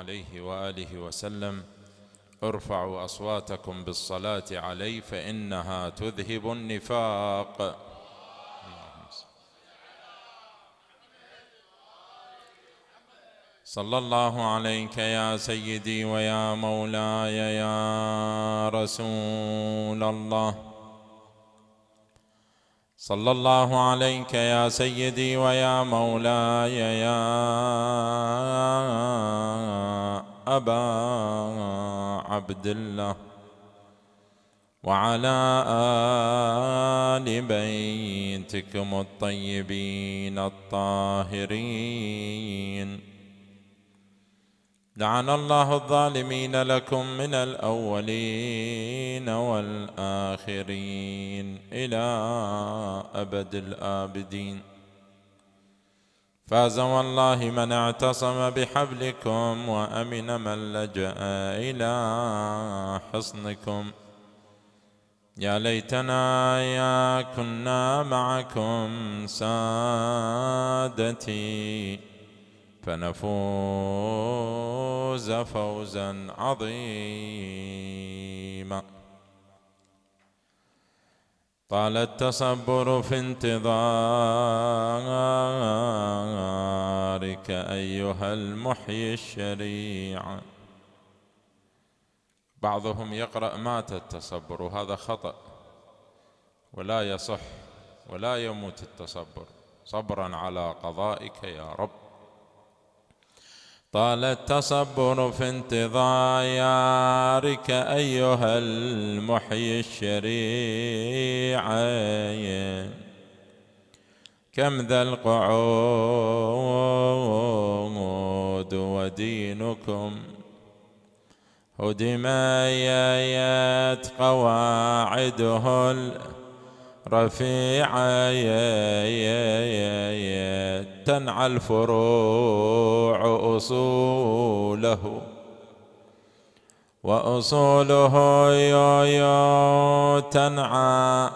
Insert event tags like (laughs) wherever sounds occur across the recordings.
عليه واله وسلم ارفعوا اصواتكم بالصلاه علي فانها تذهب النفاق صلى الله عليك يا سيدي ويا مولاي يا رسول الله صلى الله عليك يا سيدي ويا مولاي يا أبا عبد الله وعلى آل بيتكم الطيبين الطاهرين لعن الله الظالمين لكم من الأولين والآخرين إلى أبد الآبدين فاز والله من اعتصم بحبلكم وامن من لجا الى حصنكم يا ليتنا يا كنا معكم سادتي فنفوز فوزا عظيما طال التصبر في انتظارك أيها المحيي الشريعة بعضهم يقرأ مات التصبر وهذا خطأ ولا يصح ولا يموت التصبر صبرا على قضائك يا رب طال التصبر في انتظارك أيها المحيي الشريعة كم ذا القعود ودينكم هدم يات قواعده الأرض رفيعة تنعى الفروع أصوله وأصوله يو يو تنعى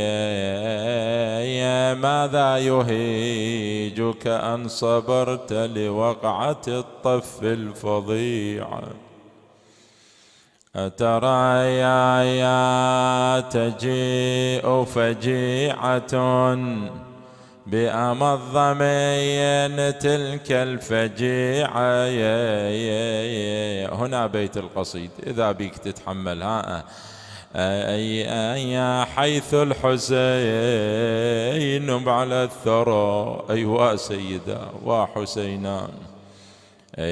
يا ماذا يهيجك أن صبرت لوقعة الطف الفظيعه أترى يا يا تجيء فجيعة بأم الضمين تلك الفجيعة يا يا يا هنا بيت القصيد إذا بيك تتحملها أي أي حيث الحسين على الثرى أيوا سيدا وحسينان يا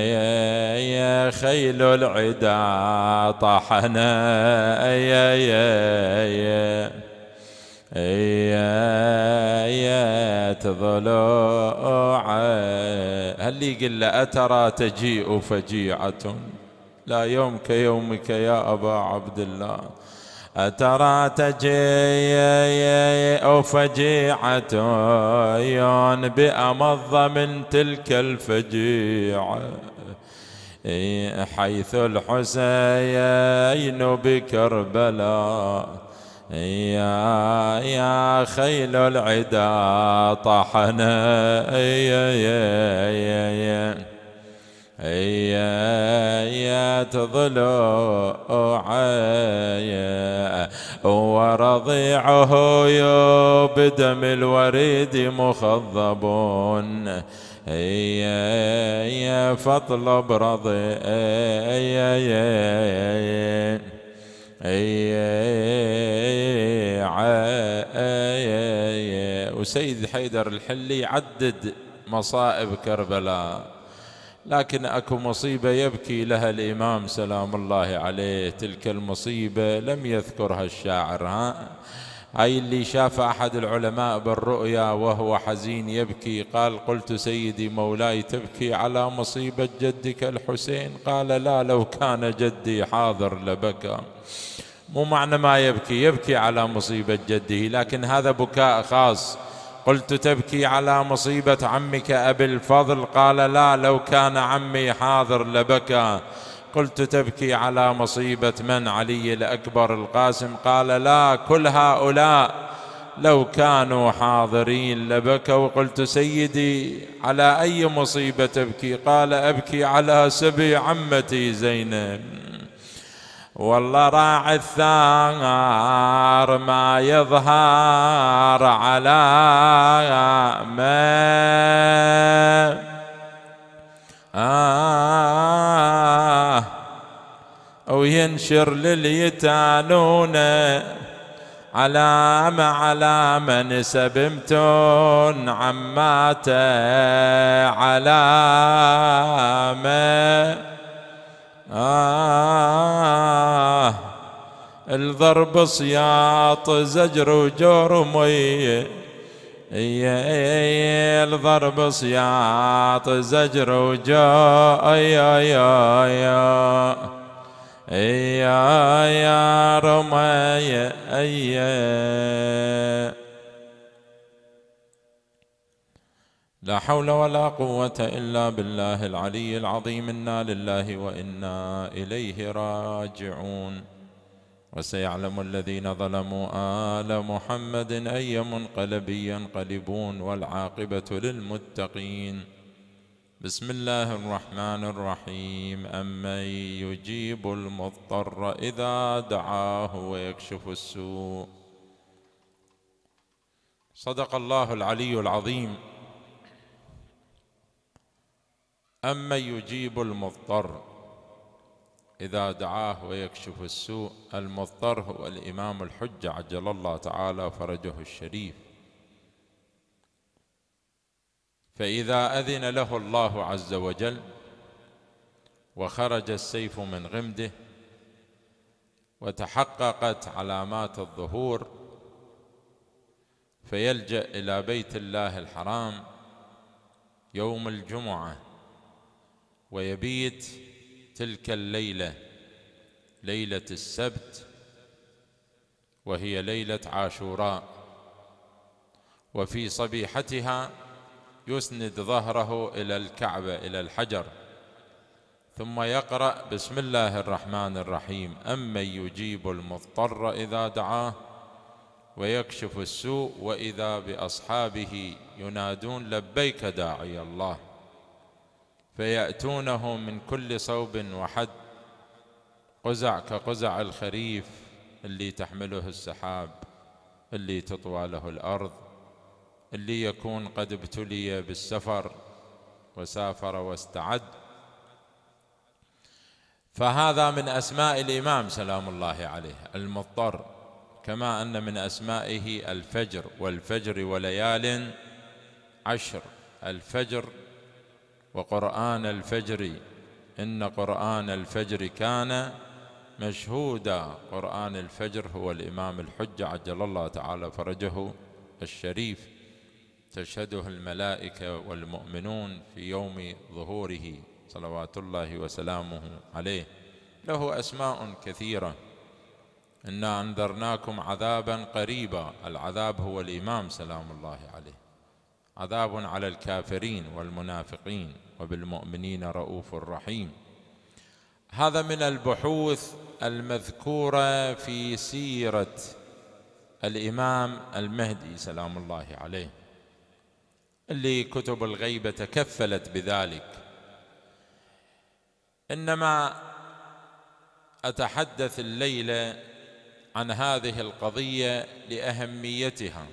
يا يا خيل العدا طحنا يا يا يا يا يا تظلوا هل يقول له أترى تجيء فجيعة لا يوم كيومك يا أبا عبد الله أترى تجي أو فجيعة بأمض من تلك الفجيعة حيث الحسين بكربلاء يا يا خيل العدا طحنا يا يا يا يا يا يا تضلوعي ورضيعه بدم الوريد مخضبون يا يا فاطلب رضيعي وسيد حيدر الحلي عدد مصائب كربلاء لكن اكو مصيبه يبكي لها الامام سلام الله عليه تلك المصيبه لم يذكرها الشاعر ها اي اللي شاف احد العلماء بالرؤيا وهو حزين يبكي قال قلت سيدي مولاي تبكي على مصيبه جدك الحسين قال لا لو كان جدي حاضر لبكى مو معنى ما يبكي يبكي على مصيبه جده لكن هذا بكاء خاص قلت تبكي على مصيبة عمك أبي الفضل قال لا لو كان عمي حاضر لبكى قلت تبكي على مصيبة من علي الأكبر القاسم قال لا كل هؤلاء لو كانوا حاضرين لبكوا قلت سيدي على أي مصيبة تبكي قال أبكي على سبي عمتي زينب والله راع الثار ما يظهر على ما آه وينشر لليتانون على من نسب متون عماته ما آه الضرب صياط زجر وجرمي إيه، الضرب صياط زجر وجا يا يا يا يا إيه، يا رمي يا إيه. لا حول ولا قوة إلا بالله العلي العظيم إنا لله وإنا إليه راجعون وسيعلم الذين ظلموا آل محمد أي منقلب ينقلبون والعاقبة للمتقين بسم الله الرحمن الرحيم أمن يجيب المضطر إذا دعاه ويكشف السوء صدق الله العلي العظيم أمن يجيب المضطر إذا دعاه ويكشف السوء المضطر هو الإمام الحجة عجل الله تعالى فرجه الشريف فإذا أذن له الله عز وجل وخرج السيف من غمده وتحققت علامات الظهور فيلجأ إلى بيت الله الحرام يوم الجمعة ويبيت تلك الليلة ليلة السبت وهي ليلة عاشوراء وفي صبيحتها يسند ظهره إلى الكعبة إلى الحجر ثم يقرأ بسم الله الرحمن الرحيم أمن يجيب المضطر إذا دعاه ويكشف السوء وإذا بأصحابه ينادون لبيك داعي الله فيأتونه من كل صوب وحد قزع كقزع الخريف اللي تحمله السحاب اللي تطوى له الأرض اللي يكون قد ابتلي بالسفر وسافر واستعد فهذا من أسماء الإمام سلام الله عليه المضطر كما أن من أسمائه الفجر والفجر وليال عشر الفجر وقرآن الفجر إن قرآن الفجر كان مشهودا قرآن الفجر هو الإمام الحجة عجل الله تعالى فرجه الشريف تشهده الملائكة والمؤمنون في يوم ظهوره صلوات الله وسلامه عليه له أسماء كثيرة إنا أنذرناكم عذابا قريبا العذاب هو الإمام سلام الله عليه عذاب على الكافرين والمنافقين وبالمؤمنين رؤوف رحيم هذا من البحوث المذكوره في سيره الامام المهدي سلام الله عليه اللي كتب الغيبه تكفلت بذلك انما اتحدث الليله عن هذه القضيه لاهميتها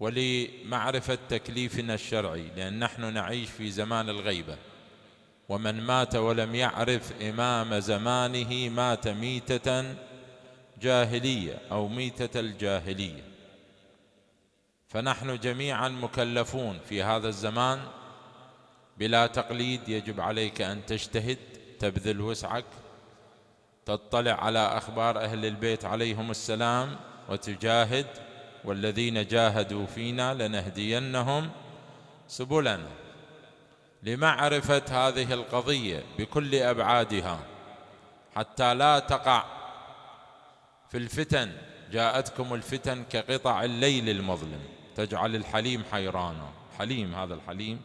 ولمعرفة تكليفنا الشرعي لأن نحن نعيش في زمان الغيبة ومن مات ولم يعرف إمام زمانه مات ميتة جاهلية أو ميتة الجاهلية فنحن جميعا مكلفون في هذا الزمان بلا تقليد يجب عليك أن تجتهد تبذل وسعك تطلع على أخبار أهل البيت عليهم السلام وتجاهد والذين جاهدوا فينا لنهدينهم سبلنا لمعرفة هذه القضية بكل أبعادها حتى لا تقع في الفتن جاءتكم الفتن كقطع الليل المظلم تجعل الحليم حيرانا حليم هذا الحليم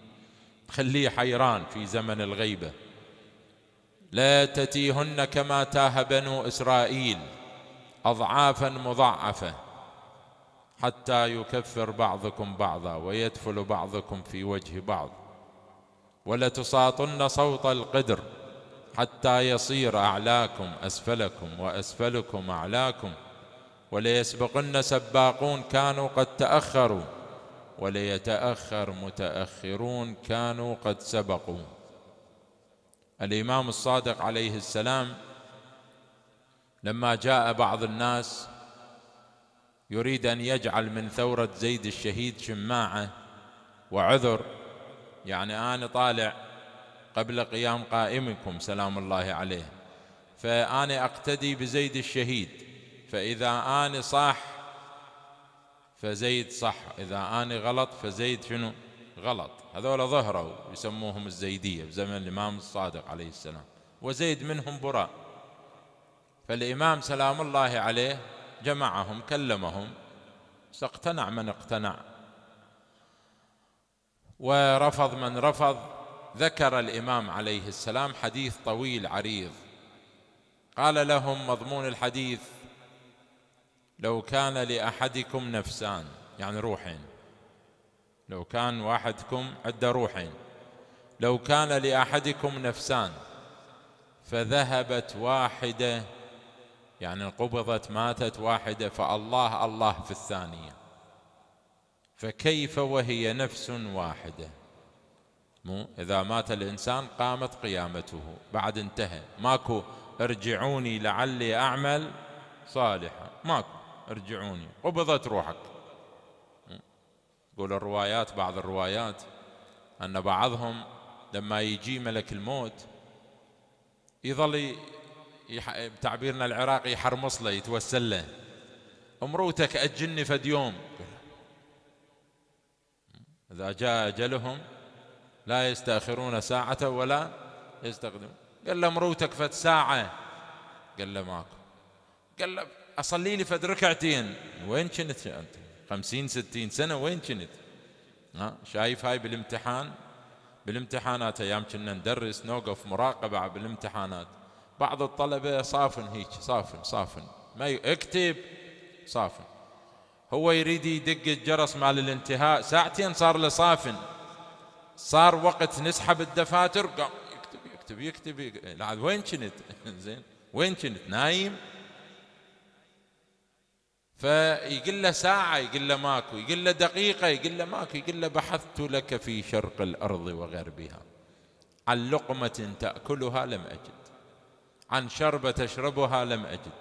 خليه حيران في زمن الغيبة لا تتيهن كما تاه بنو إسرائيل أضعافا مضاعفة حتى يكفر بعضكم بعضا ويدفل بعضكم في وجه بعض ولتساطن صوت القدر حتى يصير أعلاكم أسفلكم وأسفلكم أعلاكم وليسبقن سباقون كانوا قد تأخروا وليتأخر متأخرون كانوا قد سبقوا الإمام الصادق عليه السلام لما جاء بعض الناس يريد أن يجعل من ثورة زيد الشهيد شماعة وعذر يعني أنا طالع قبل قيام قائمكم سلام الله عليه فأنا أقتدي بزيد الشهيد فإذا أنا صح فزيد صح إذا أنا غلط فزيد شنو غلط هذول ظهروا يسموهم الزيدية في زمن الإمام الصادق عليه السلام وزيد منهم براء فالإمام سلام الله عليه جمعهم كلمهم اقتنع من اقتنع ورفض من رفض ذكر الامام عليه السلام حديث طويل عريض قال لهم مضمون الحديث لو كان لاحدكم نفسان يعني روحين لو كان واحدكم عنده روحين لو كان لاحدكم نفسان فذهبت واحده يعني انقبضت ماتت واحدة فالله الله في الثانية فكيف وهي نفس واحدة مو إذا مات الإنسان قامت قيامته بعد انتهى ماكو ارجعوني لعلي أعمل صالحا ماكو ارجعوني قبضت روحك يقول الروايات بعض الروايات أن بعضهم لما يجي ملك الموت يظل بتعبيرنا العراقي يحرمص له يتوسل له مروتك أجلني فد يوم إذا جاء أجلهم لا يستأخرون ساعة ولا يستقدمون قال له مروتك فد ساعة قال له ماكو قال له أصلي لي فد ركعتين وين كنت أنت خمسين ستين سنة وين كنت ها شايف هاي بالامتحان بالامتحانات أيام كنا ندرس نوقف مراقبة بالامتحانات بعض الطلبة صافن هيك صافن صافن ما يكتب صافن هو يريد يدق الجرس مال الانتهاء ساعتين صار له صافن صار وقت نسحب الدفاتر يكتب يكتب يكتب, يكتب. وين كنت (laughs) زين وين كنت نايم فيقول له ساعة يقول له ماكو يقول له دقيقة يقول له ماكو يقول له بحثت لك في شرق الأرض وغربها عن لقمة تأكلها لم أجد عن شربة تشربها لم أجد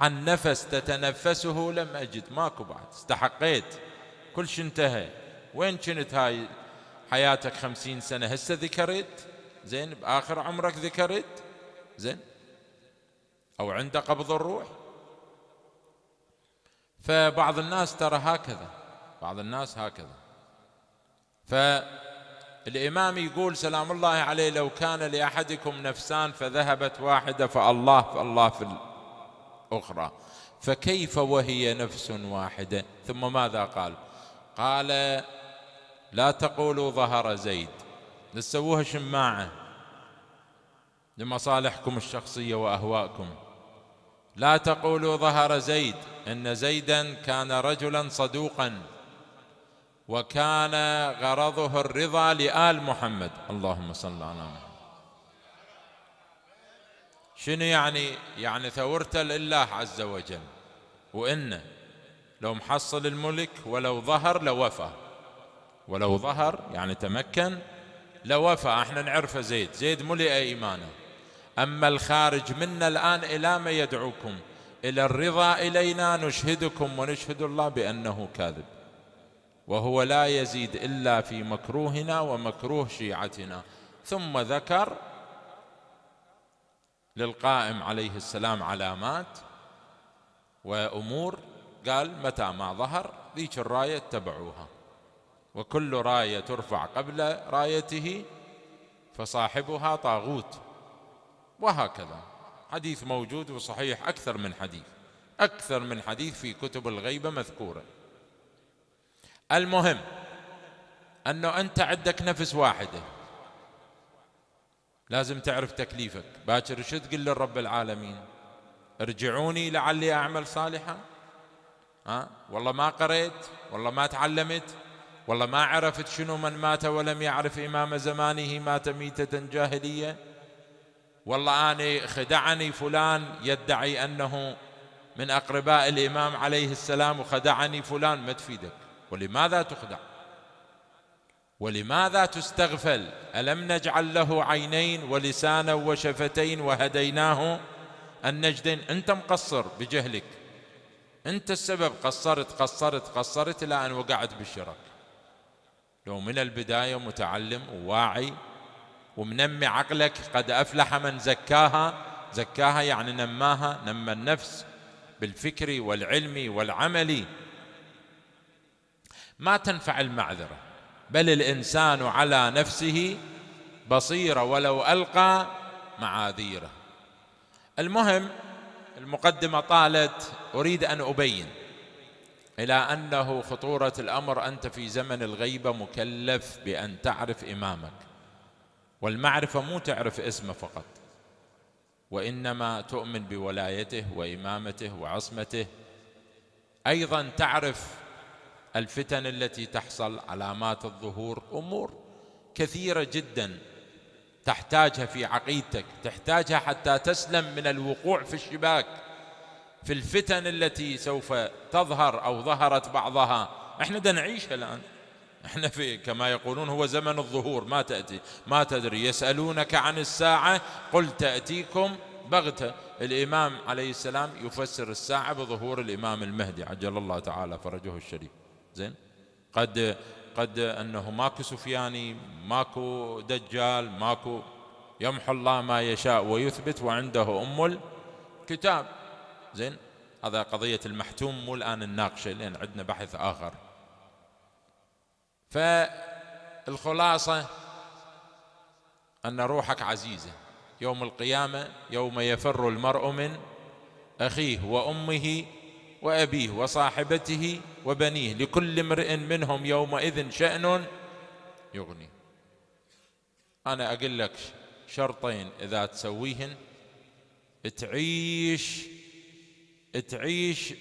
عن نفس تتنفسه لم أجد ماكو بعد استحقيت كل شيء انتهى وين كنت هاي حياتك خمسين سنة هسه ذكرت زين بآخر عمرك ذكرت زين أو عند قبض الروح فبعض الناس ترى هكذا بعض الناس هكذا ف الإمام يقول سلام الله عليه لو كان لأحدكم نفسان فذهبت واحدة فالله فالله في الأخرى فكيف وهي نفس واحدة ثم ماذا قال قال لا تقولوا ظهر زيد تسووها شماعة لمصالحكم الشخصية وأهوائكم لا تقولوا ظهر زيد إن زيدا كان رجلا صدوقا وكان غرضه الرضا لآل محمد اللهم صل على محمد شنو يعني يعني ثورته لله عز وجل وإنه لو محصل الملك ولو ظهر لوفى ولو ظهر يعني تمكن لوفى احنا نعرفه زيد زيد ملئ إيمانه أما الخارج منا الآن إلى ما يدعوكم إلى الرضا إلينا نشهدكم ونشهد الله بأنه كاذب وهو لا يزيد إلا في مكروهنا ومكروه شيعتنا ثم ذكر للقائم عليه السلام علامات وأمور قال متى ما ظهر ذيك الراية اتبعوها وكل راية ترفع قبل رايته فصاحبها طاغوت وهكذا حديث موجود وصحيح أكثر من حديث أكثر من حديث في كتب الغيبة مذكوره المهم انه انت عندك نفس واحده لازم تعرف تكليفك باكر شو تقول لرب العالمين ارجعوني لعلي اعمل صالحا ها والله ما قريت والله ما تعلمت والله ما عرفت شنو من مات ولم يعرف امام زمانه مات ميته جاهليه والله انا خدعني فلان يدعي انه من اقرباء الامام عليه السلام وخدعني فلان ما تفيدك ولماذا تخدع ولماذا تستغفل ألم نجعل له عينين ولسانا وشفتين وهديناه النجدين أنت مقصر بجهلك أنت السبب قصرت قصرت قصرت إلى أن وقعت بالشرك لو من البداية متعلم وواعي ومنمي عقلك قد أفلح من زكاها زكاها يعني نماها نمى النفس بالفكر والعلم والعملي ما تنفع المعذره بل الانسان على نفسه بصيره ولو القى معاذيره المهم المقدمه طالت اريد ان ابين الى انه خطوره الامر انت في زمن الغيبه مكلف بان تعرف امامك والمعرفه مو تعرف اسمه فقط وانما تؤمن بولايته وامامته وعصمته ايضا تعرف الفتن التي تحصل علامات الظهور امور كثيره جدا تحتاجها في عقيدتك تحتاجها حتى تسلم من الوقوع في الشباك في الفتن التي سوف تظهر او ظهرت بعضها احنا دا نعيشها الان احنا في كما يقولون هو زمن الظهور ما تاتي ما تدري يسالونك عن الساعه قل تاتيكم بغته الامام عليه السلام يفسر الساعه بظهور الامام المهدي عجل الله تعالى فرجه الشريف زين قد قد انه ماكو سفياني ماكو دجال ماكو يمحو الله ما يشاء ويثبت وعنده ام الكتاب زين هذا قضيه المحتوم مو الان نناقشه لان عندنا بحث اخر فالخلاصه ان روحك عزيزه يوم القيامه يوم يفر المرء من اخيه وامه وأبيه وصاحبته وبنيه لكل امرئ منهم يومئذ شأن يغني أنا أقول لك شرطين إذا تسويهن تعيش تعيش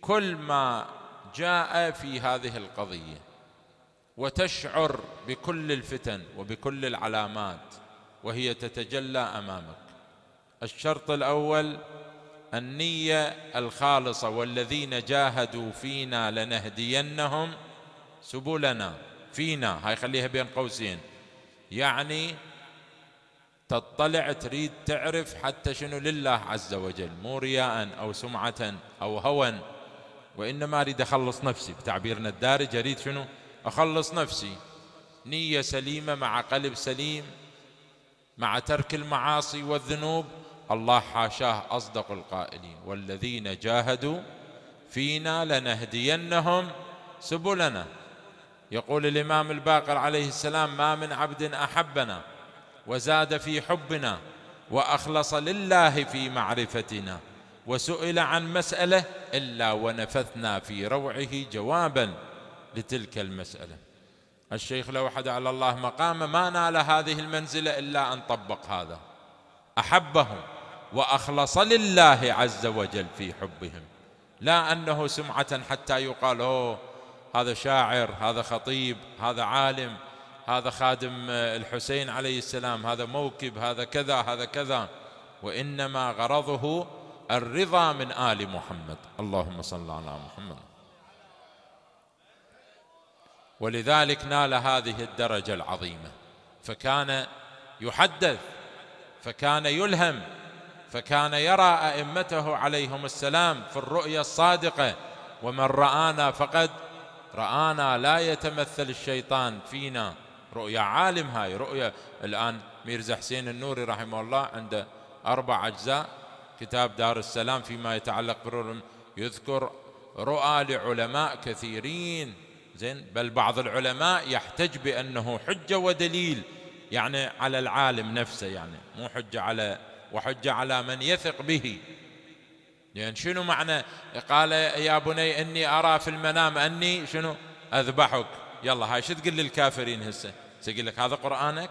كل ما جاء في هذه القضية وتشعر بكل الفتن وبكل العلامات وهي تتجلى أمامك الشرط الأول النية الخالصة والذين جاهدوا فينا لنهدينهم سبلنا فينا هاي خليها بين قوسين يعني تطلع تريد تعرف حتى شنو لله عز وجل مو رياء أو سمعة أو هوى وإنما أريد أخلص نفسي بتعبيرنا الدارج أريد شنو أخلص نفسي نية سليمة مع قلب سليم مع ترك المعاصي والذنوب الله حاشاه أصدق القائلين والذين جاهدوا فينا لنهدينهم سبلنا يقول الإمام الباقر عليه السلام ما من عبد أحبنا وزاد في حبنا وأخلص لله في معرفتنا وسئل عن مسألة إلا ونفثنا في روعه جوابا لتلك المسألة الشيخ لوحد على الله مقامه ما نال هذه المنزلة إلا أن طبق هذا أحبهم واخلص لله عز وجل في حبهم لا انه سمعه حتى يقال اوه هذا شاعر هذا خطيب هذا عالم هذا خادم آه، الحسين عليه السلام هذا موكب هذا كذا هذا كذا وانما غرضه الرضا من ال محمد اللهم صل على محمد ولذلك نال هذه الدرجه العظيمه فكان يحدث فكان يلهم فكان يرى ائمته عليهم السلام في الرؤيا الصادقه ومن رانا فقد رانا لا يتمثل الشيطان فينا رؤيا عالم هاي رؤيا الان ميرزا حسين النوري رحمه الله عنده اربع اجزاء كتاب دار السلام فيما يتعلق بالرؤى يذكر رؤى لعلماء كثيرين زين بل بعض العلماء يحتج بانه حجه ودليل يعني على العالم نفسه يعني مو حجه على وحجة على من يثق به لأن يعني شنو معنى قال يا بني إني أرى في المنام أني شنو أذبحك يلا هاي شو تقول للكافرين هسه تقول لك هذا قرآنك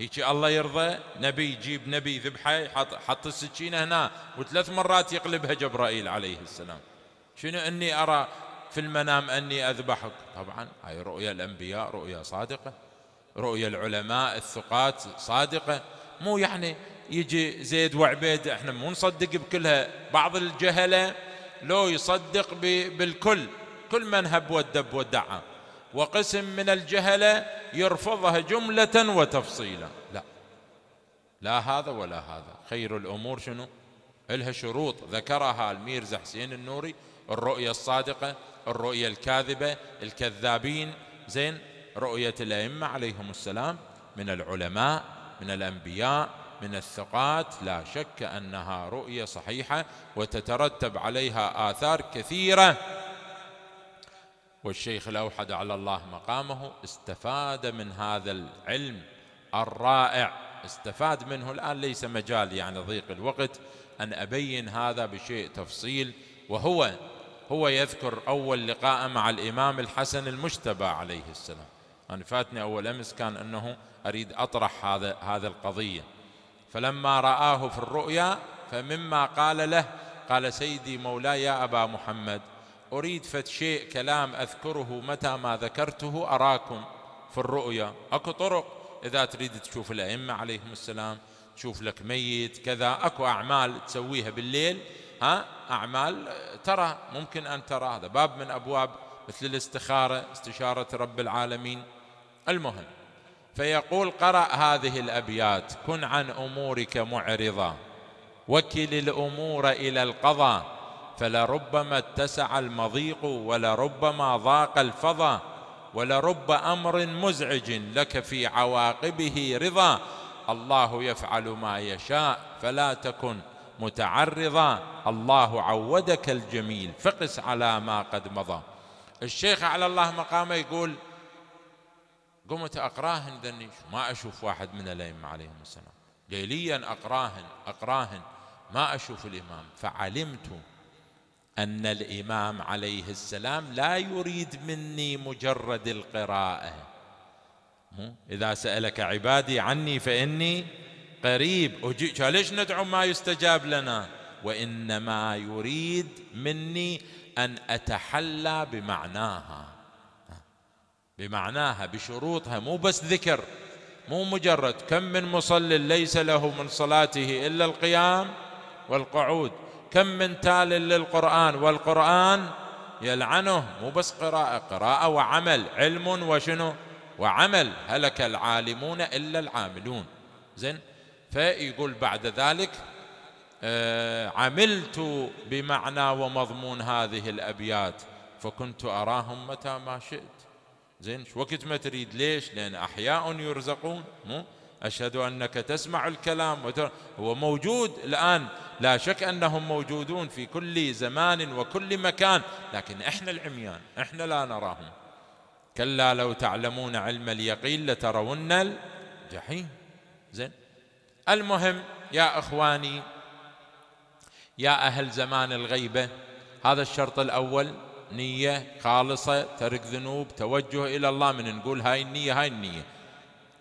هيك الله يرضى نبي يجيب نبي ذبحه يحط حط السكينه هنا وثلاث مرات يقلبها جبرائيل عليه السلام شنو اني ارى في المنام اني اذبحك طبعا هاي رؤيا الانبياء رؤيا صادقه رؤيا العلماء الثقات صادقه مو يعني يجي زيد وعبيد احنا مو نصدق بكلها بعض الجهله لو يصدق بالكل كل من هب ودب ودعا وقسم من الجهله يرفضها جمله وتفصيلا لا لا هذا ولا هذا خير الامور شنو الها شروط ذكرها الميرزا حسين النوري الرؤيه الصادقه الرؤيه الكاذبه الكذابين زين رؤيه الائمه عليهم السلام من العلماء من الانبياء من الثقات لا شك أنها رؤية صحيحة وتترتب عليها آثار كثيرة والشيخ الأوحد على الله مقامه استفاد من هذا العلم الرائع استفاد منه الآن ليس مجال يعني ضيق الوقت أن أبين هذا بشيء تفصيل وهو هو يذكر أول لقاء مع الإمام الحسن المجتبى عليه السلام أنا فاتني أول أمس كان أنه أريد أطرح هذا هذه القضية فلما رآه في الرؤيا فمما قال له قال سيدي مولاي يا أبا محمد أريد فد شيء كلام أذكره متى ما ذكرته أراكم في الرؤيا أكو طرق إذا تريد تشوف الأئمة عليهم السلام تشوف لك ميت كذا أكو أعمال تسويها بالليل ها أعمال ترى ممكن أن ترى هذا باب من أبواب مثل الاستخارة استشارة رب العالمين المهم فيقول قرأ هذه الأبيات كن عن أمورك معرضا وكل الأمور إلى القضاء فلربما اتسع المضيق ولربما ضاق الفضا ولرب أمر مزعج لك في عواقبه رضا الله يفعل ما يشاء فلا تكن متعرضا الله عودك الجميل فقس على ما قد مضى الشيخ على الله مقامه يقول قمت أقراهن ذني ما أشوف واحد من الأئمة عليهم السلام ليليا أقراهن أقراهن ما أشوف الإمام فعلمت أن الإمام عليه السلام لا يريد مني مجرد القراءة إذا سألك عبادي عني فإني قريب أجيك ليش ندعو ما يستجاب لنا وإنما يريد مني أن أتحلى بمعناها بمعناها بشروطها مو بس ذكر مو مجرد كم من مصل ليس له من صلاته إلا القيام والقعود كم من تال للقرآن والقرآن يلعنه مو بس قراءة قراءة وعمل علم وشنو وعمل هلك العالمون إلا العاملون زين فيقول بعد ذلك آه عملت بمعنى ومضمون هذه الأبيات فكنت أراهم متى ما شئت زين شو وقت ما تريد ليش لأن أحياء يرزقون مو أشهد أنك تسمع الكلام وتر... هو موجود الآن لا شك أنهم موجودون في كل زمان وكل مكان لكن إحنا العميان إحنا لا نراهم كلا لو تعلمون علم اليقين لترون الجحيم زين المهم يا إخواني يا أهل زمان الغيبة هذا الشرط الأول نية خالصة ترك ذنوب توجه إلى الله من نقول هاي النية هاي النية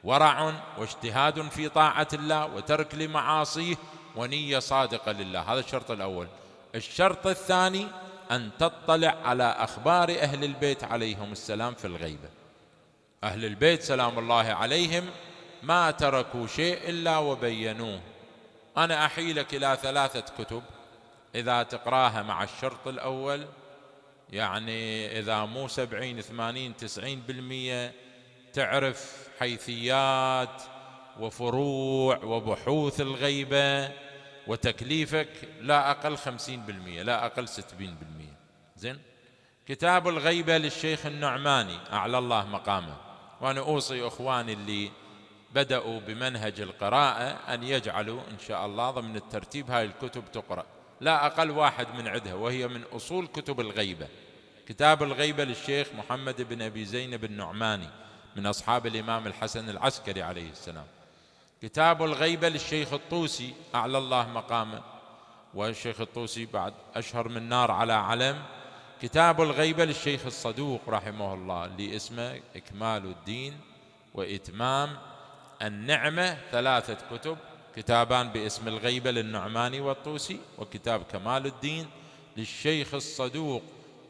ورع واجتهاد في طاعة الله وترك لمعاصيه ونية صادقة لله هذا الشرط الأول الشرط الثاني أن تطلع على أخبار أهل البيت عليهم السلام في الغيبة أهل البيت سلام الله عليهم ما تركوا شيء إلا وبينوه أنا أحيلك إلى ثلاثة كتب إذا تقراها مع الشرط الأول يعني إذا مو سبعين ثمانين تسعين بالمية تعرف حيثيات وفروع وبحوث الغيبة وتكليفك لا أقل خمسين بالمية لا أقل ستين بالمية زين كتاب الغيبة للشيخ النعماني أعلى الله مقامه وأنا أوصي إخواني اللي بدأوا بمنهج القراءة أن يجعلوا إن شاء الله ضمن الترتيب هاي الكتب تقرأ لا أقل واحد من عدها وهي من أصول كتب الغيبة كتاب الغيبة للشيخ محمد بن أبي زينب النعماني من أصحاب الإمام الحسن العسكري عليه السلام كتاب الغيبة للشيخ الطوسي أعلى الله مقامه والشيخ الطوسي بعد أشهر من نار على علم كتاب الغيبة للشيخ الصدوق رحمه الله اللي اسمه إكمال الدين وإتمام النعمة ثلاثة كتب كتابان باسم الغيبة للنعماني والطوسي وكتاب كمال الدين للشيخ الصدوق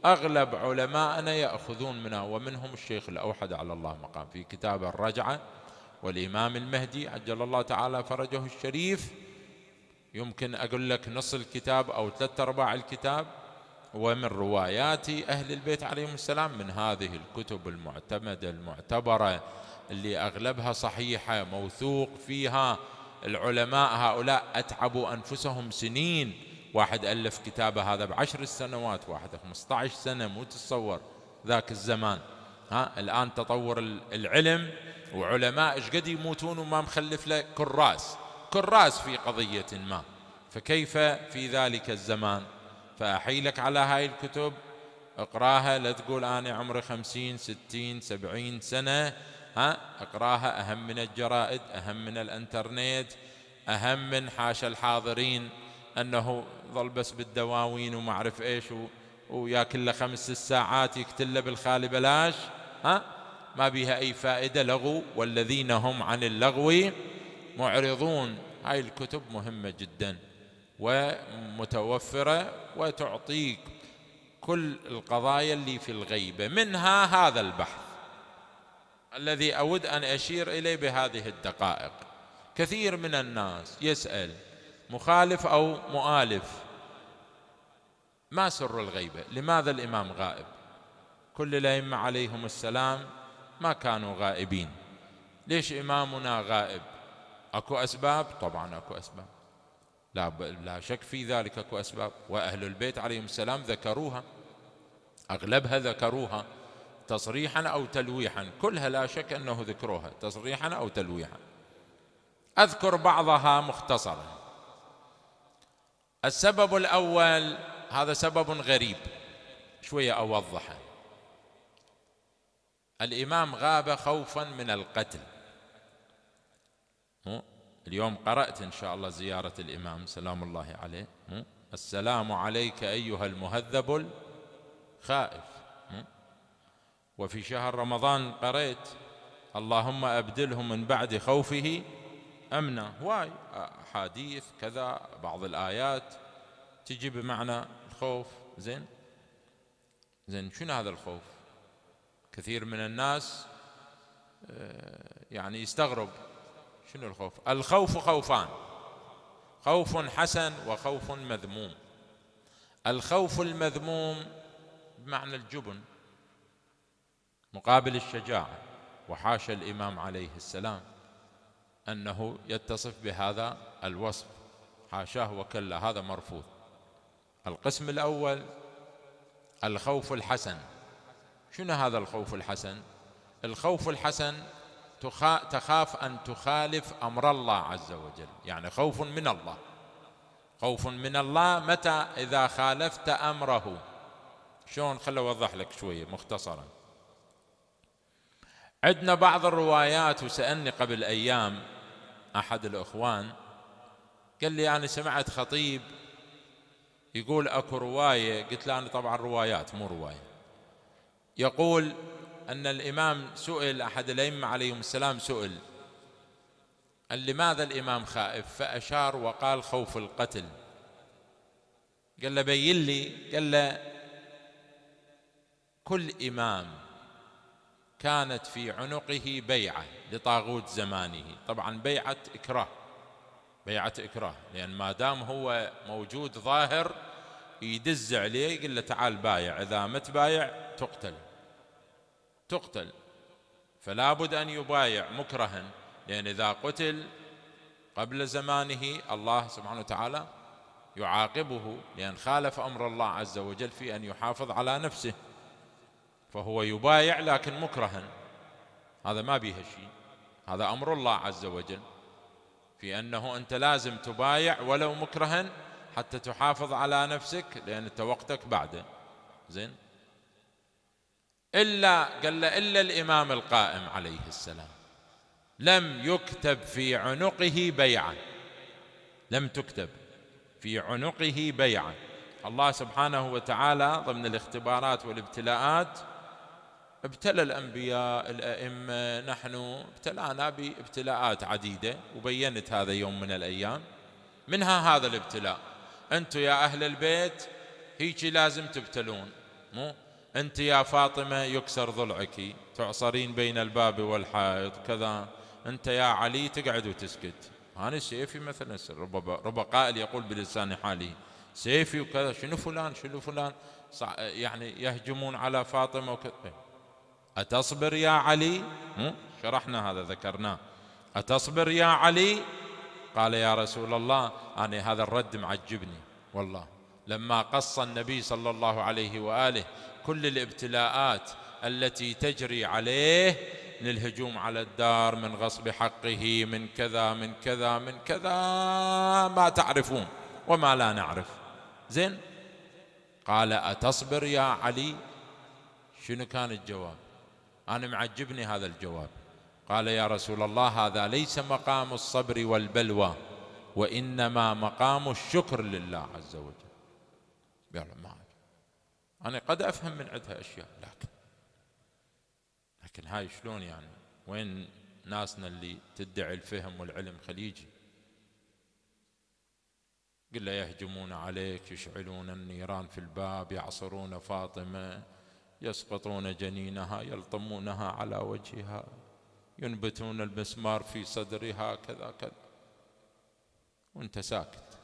أغلب علماءنا يأخذون منها ومنهم الشيخ الأوحد على الله مقام في كتاب الرجعة والإمام المهدي عجل الله تعالى فرجه الشريف يمكن أقول لك نص الكتاب أو ثلاثة أرباع الكتاب ومن روايات أهل البيت عليهم السلام من هذه الكتب المعتمدة المعتبرة اللي أغلبها صحيحة موثوق فيها العلماء هؤلاء أتعبوا أنفسهم سنين واحد ألف كتابه هذا بعشر سنوات واحد 15 سنة مو تتصور ذاك الزمان ها الآن تطور العلم وعلماء ايش قد يموتون وما مخلف له كراس كراس في قضية ما فكيف في ذلك الزمان فأحيلك على هاي الكتب اقراها لا تقول أنا عمري خمسين ستين سبعين سنة ها أقراها أهم من الجرائد أهم من الأنترنت أهم من حاشا الحاضرين أنه ظل بس بالدواوين وما أعرف إيش و... وياكل له خمس ساعات يكتله بالخالي بلاش ها ما بيها أي فائدة لغو والذين هم عن اللغو معرضون هاي الكتب مهمة جدا ومتوفرة وتعطيك كل القضايا اللي في الغيبة منها هذا البحث الذي أود أن أشير إليه بهذه الدقائق كثير من الناس يسأل مخالف أو مؤالف ما سر الغيبة لماذا الإمام غائب كل الأئمة عليهم السلام ما كانوا غائبين ليش إمامنا غائب أكو أسباب طبعا أكو أسباب لا, لا شك في ذلك أكو أسباب وأهل البيت عليهم السلام ذكروها أغلبها ذكروها تصريحا أو تلويحا كلها لا شك أنه ذكروها تصريحا أو تلويحا أذكر بعضها مختصرا السبب الأول هذا سبب غريب شوية أوضحه الإمام غاب خوفا من القتل اليوم قرأت إن شاء الله زيارة الإمام سلام الله عليه السلام عليك أيها المهذب الخائف وفي شهر رمضان قرأت اللهم أبدلهم من بعد خوفه أمنا واي أحاديث كذا بعض الآيات تجي بمعنى الخوف زين زين شنو هذا الخوف كثير من الناس آه، يعني يستغرب شنو الخوف الخوف خوفان خوف حسن وخوف مذموم الخوف المذموم بمعنى الجبن مقابل الشجاعة وحاش الإمام عليه السلام أنه يتصف بهذا الوصف حاشاه وكلا هذا مرفوض القسم الأول الخوف الحسن شنو هذا الخوف الحسن الخوف الحسن تخاف أن تخالف أمر الله عز وجل يعني خوف من الله خوف من الله متى إذا خالفت أمره شلون خل أوضح لك شوية مختصراً عندنا بعض الروايات وسألني قبل أيام أحد الأخوان قال لي أنا سمعت خطيب يقول أكو رواية قلت له أنا طبعا روايات مو رواية يقول أن الإمام سئل أحد الأئمة عليهم السلام سئل قال لماذا الإمام خائف فأشار وقال خوف القتل قال له بين لي قال له كل إمام كانت في عنقه بيعة لطاغوت زمانه طبعا بيعة إكراه بيعة إكراه لأن ما دام هو موجود ظاهر يدز عليه يقول له تعال بايع إذا ما تبايع تقتل تقتل فلا بد أن يبايع مكرها لأن إذا قتل قبل زمانه الله سبحانه وتعالى يعاقبه لأن خالف أمر الله عز وجل في أن يحافظ على نفسه فهو يبايع لكن مكرها هذا ما بيها شيء هذا امر الله عز وجل في انه انت لازم تبايع ولو مكرها حتى تحافظ على نفسك لان توقتك بعده زين الا قال الا الامام القائم عليه السلام لم يكتب في عنقه بيعه لم تكتب في عنقه بيعه الله سبحانه وتعالى ضمن الاختبارات والابتلاءات ابتلى الأنبياء الأئمة نحن ابتلانا بابتلاءات عديدة وبينت هذا يوم من الأيام منها هذا الابتلاء أنتم يا أهل البيت هيجي لازم تبتلون مو أنت يا فاطمة يكسر ضلعك تعصرين بين الباب والحائط كذا أنت يا علي تقعد وتسكت أنا سيفي مثلا ربما رب قائل يقول بلسان حاله سيفي وكذا شنو فلان شنو فلان يعني يهجمون على فاطمة وكذا إيه. أتصبر يا علي شرحنا هذا ذكرناه أتصبر يا علي قال يا رسول الله أنا هذا الرد معجبني والله لما قص النبي صلى الله عليه وآله كل الابتلاءات التي تجري عليه للهجوم على الدار من غصب حقه من كذا من كذا من كذا ما تعرفون وما لا نعرف زين قال أتصبر يا علي شنو كان الجواب أنا معجبني هذا الجواب قال يا رسول الله هذا ليس مقام الصبر والبلوى وإنما مقام الشكر لله عز وجل يلا ما أنا قد أفهم من عندها أشياء لكن لكن هاي شلون يعني وين ناسنا اللي تدعي الفهم والعلم خليجي قل له يهجمون عليك يشعلون النيران في الباب يعصرون فاطمة يسقطون جنينها يلطمونها على وجهها ينبتون المسمار في صدرها كذا كذا وانت ساكت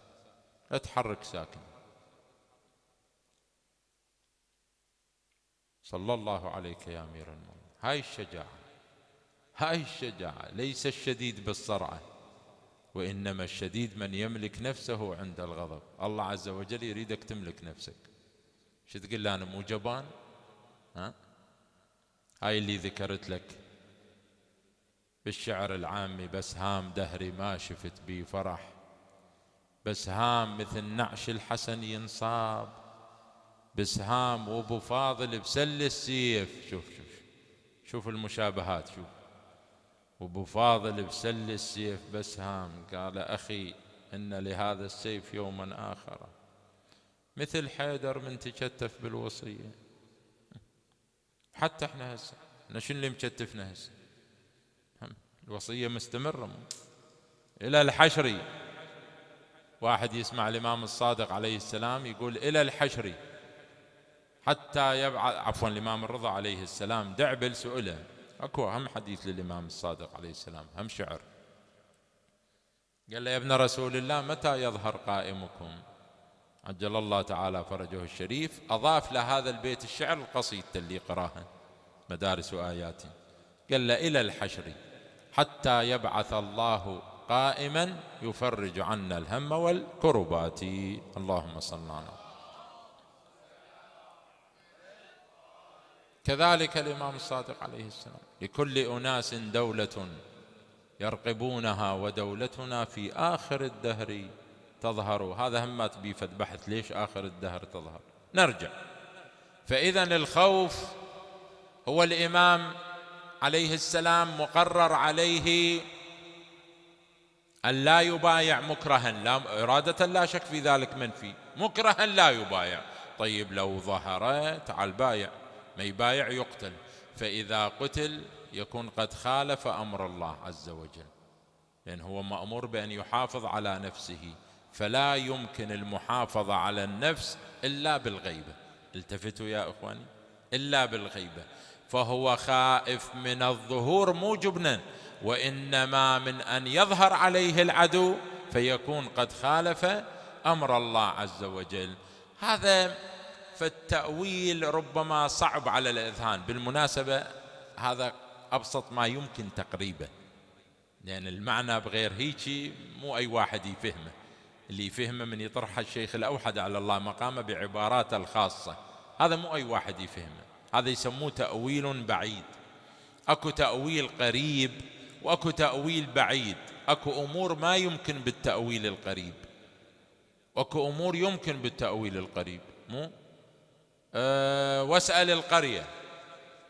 لا تحرك ساكن صلى الله عليك يا امير المؤمنين هاي الشجاعه هاي الشجاعه ليس الشديد بالصرعه وانما الشديد من يملك نفسه عند الغضب الله عز وجل يريدك تملك نفسك شو تقول له انا مو جبان ها؟ هاي اللي ذكرت لك بالشعر العامي بس هام دهري ما شفت بي فرح بس هام مثل نعش الحسن ينصاب بسهام وابو فاضل بسل السيف شوف شوف شوف المشابهات شوف وابو فاضل بسل السيف بسهام قال اخي ان لهذا السيف يوما اخر مثل حيدر من تشتف بالوصيه حتى احنا هسه احنا شنو اللي مكتفنا هسه الوصيه مستمره الى الحشر واحد يسمع الامام الصادق عليه السلام يقول الى الحشر حتى يبعث عفوا الامام الرضا عليه السلام دعبل سئله اكو هم حديث للامام الصادق عليه السلام هم شعر قال له يا ابن رسول الله متى يظهر قائمكم عجل الله تعالى فرجه الشريف أضاف لهذا البيت الشعر القصيدة اللي قراها مدارس آياتي قال له إلى الحشر حتى يبعث الله قائما يفرج عنا الهم والكربات اللهم صل على كذلك الإمام الصادق عليه السلام لكل أناس دولة يرقبونها ودولتنا في آخر الدهر تظهر هذا همات بيفد بحث ليش آخر الدهر تظهر نرجع فإذا الخوف هو الإمام عليه السلام مقرر عليه أن لا يبايع مكرها لا إرادة لا شك في ذلك منفي مكرها لا يبايع طيب لو ظهر تعال بايع ما يبايع يقتل فإذا قتل يكون قد خالف أمر الله عز وجل لأن هو مأمور بأن يحافظ على نفسه فلا يمكن المحافظة على النفس إلا بالغيبة التفتوا يا إخواني إلا بالغيبة فهو خائف من الظهور مو جبنا وإنما من أن يظهر عليه العدو فيكون قد خالف أمر الله عز وجل هذا فالتأويل ربما صعب على الأذهان بالمناسبة هذا أبسط ما يمكن تقريبا لأن يعني المعنى بغير هيجي مو أي واحد يفهمه اللي يفهمه من يطرح الشيخ الأوحد على الله مقامه بعباراته الخاصة هذا مو أي واحد يفهمه هذا يسموه تأويل بعيد أكو تأويل قريب وأكو تأويل بعيد أكو أمور ما يمكن بالتأويل القريب وأكو أمور يمكن بالتأويل القريب مو أه واسأل القرية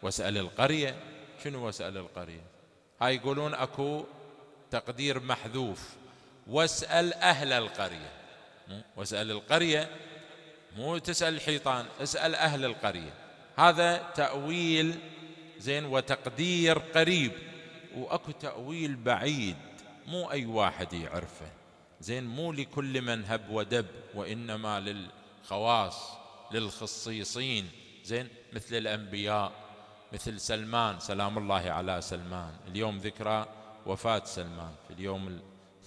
واسأل القرية شنو واسأل القرية هاي يقولون أكو تقدير محذوف واسأل أهل القرية مو واسأل القرية مو تسأل الحيطان اسأل أهل القرية هذا تأويل زين وتقدير قريب وأكو تأويل بعيد مو أي واحد يعرفه زين مو لكل من هب ودب وإنما للخواص للخصيصين زين مثل الأنبياء مثل سلمان سلام الله على سلمان اليوم ذكرى وفاة سلمان في اليوم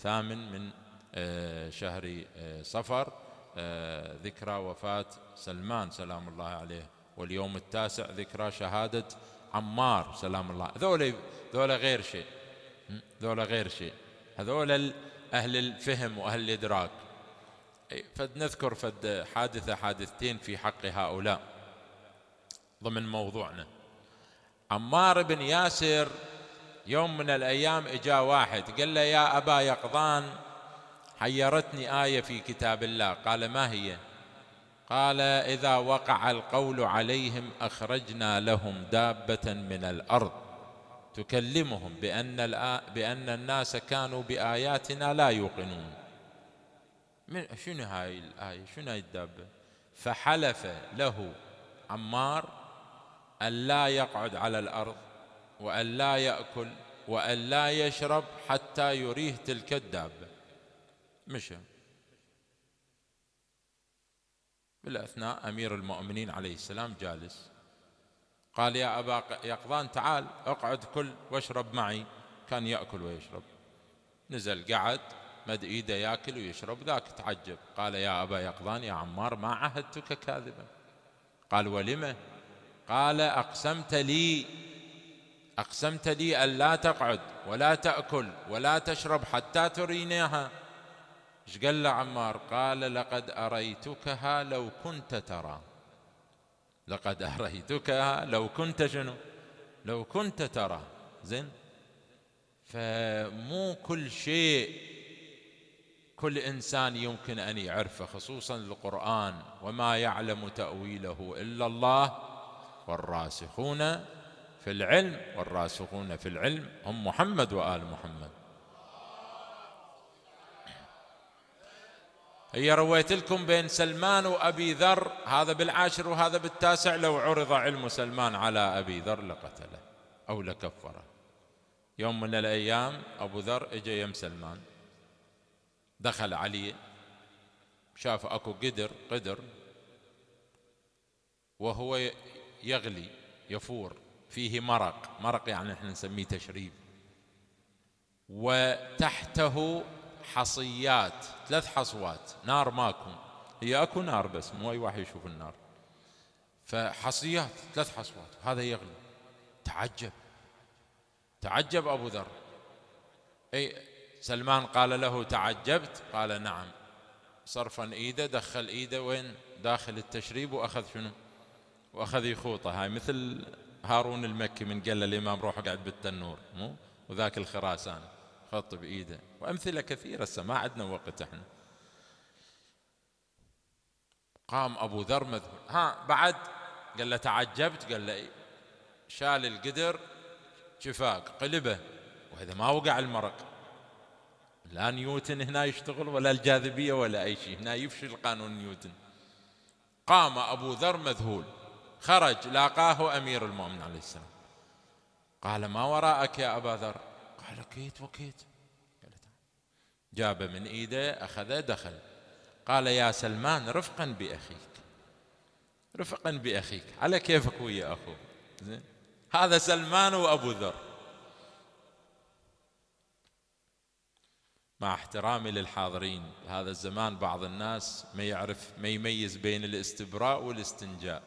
الثامن من آه، شهر آه، صفر آه، ذكرى وفاة سلمان سلام الله عليه واليوم التاسع ذكرى شهادة عمار سلام الله ذولا ذولا غير شيء ذولا غير شيء هذول أهل الفهم وأهل الإدراك فنذكر فد حادثة حادثتين في حق هؤلاء ضمن موضوعنا عمار بن ياسر يوم من الأيام إجا واحد قال له يا أبا يقظان حيرتني آية في كتاب الله قال ما هي قال إذا وقع القول عليهم أخرجنا لهم دابة من الأرض تكلمهم بأن, بأن الناس كانوا بآياتنا لا يوقنون من شنو هاي الآية شنو هاي الدابة فحلف له عمار أن لا يقعد على الأرض وأن لا يأكل وأن لا يشرب حتى يريه تلك الدابة مشى بالأثناء أمير المؤمنين عليه السلام جالس قال يا أبا يقظان تعال اقعد كل واشرب معي كان يأكل ويشرب نزل قعد مد إيده يأكل ويشرب ذاك تعجب قال يا أبا يقظان يا عمار ما عهدتك كاذبا قال ولم قال أقسمت لي أقسمت لي ألا تقعد ولا تأكل ولا تشرب حتى تريناها ايش قال له عمار قال لقد أريتكها لو كنت ترى لقد أريتكها لو كنت شنو لو كنت ترى زين فمو كل شيء كل إنسان يمكن أن يعرفه خصوصا القرآن وما يعلم تأويله إلا الله والراسخون في العلم والراسخون في العلم هم محمد وآل محمد هي رويت لكم بين سلمان وأبي ذر هذا بالعاشر وهذا بالتاسع لو عرض علم سلمان على أبي ذر لقتله أو لكفره يوم من الأيام أبو ذر إجا يم سلمان دخل عليه شاف أكو قدر قدر وهو يغلي يفور فيه مرق مرق يعني احنا نسميه تشريب وتحته حصيات ثلاث حصوات نار ماكو هي اكو نار بس مو اي واحد يشوف النار فحصيات ثلاث حصوات هذا يغلي تعجب تعجب ابو ذر اي سلمان قال له تعجبت قال نعم صرفا ايده دخل ايده وين داخل التشريب واخذ شنو واخذ يخوطه هاي مثل هارون المكي من قال للامام روح اقعد بالتنور مو وذاك الخراسان خط بايده وامثله كثيره هسه ما عندنا وقت احنا قام ابو ذر مذهول ها بعد قال له تعجبت قال له إيه؟ شال القدر شفاك قلبه وهذا ما وقع المرق لا نيوتن هنا يشتغل ولا الجاذبيه ولا اي شيء هنا يفشل قانون نيوتن قام ابو ذر مذهول خرج لاقاه أمير المؤمنين عليه السلام قال ما وراءك يا أبا ذر قال كيت وكيت جاب من إيده أخذه دخل قال يا سلمان رفقا بأخيك رفقا بأخيك على كيفك ويا اخوك زين هذا سلمان وأبو ذر مع احترامي للحاضرين هذا الزمان بعض الناس ما يعرف ما يميز بين الاستبراء والاستنجاء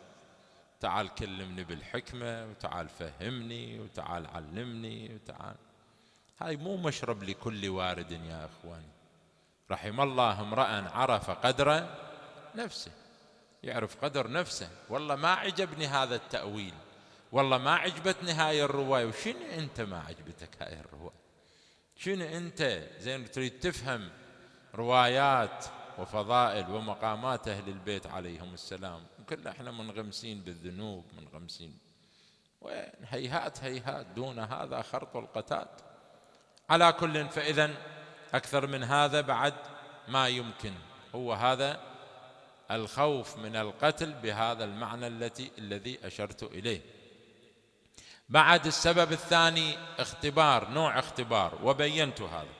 تعال كلمني بالحكمة وتعال فهمني وتعال علمني وتعال هاي مو مشرب لكل وارد يا أخواني رحم الله امرأ عرف قدر نفسه يعرف قدر نفسه والله ما عجبني هذا التأويل والله ما عجبتني هاي الرواية وشنو أنت ما عجبتك هاي الرواية شنو أنت زين تريد تفهم روايات وفضائل ومقامات أهل البيت عليهم السلام كله احنا منغمسين بالذنوب منغمسين وين هيهات هيهات دون هذا خرط القتاد على كل فإذا أكثر من هذا بعد ما يمكن هو هذا الخوف من القتل بهذا المعنى التي الذي أشرت إليه بعد السبب الثاني اختبار نوع اختبار وبينت هذا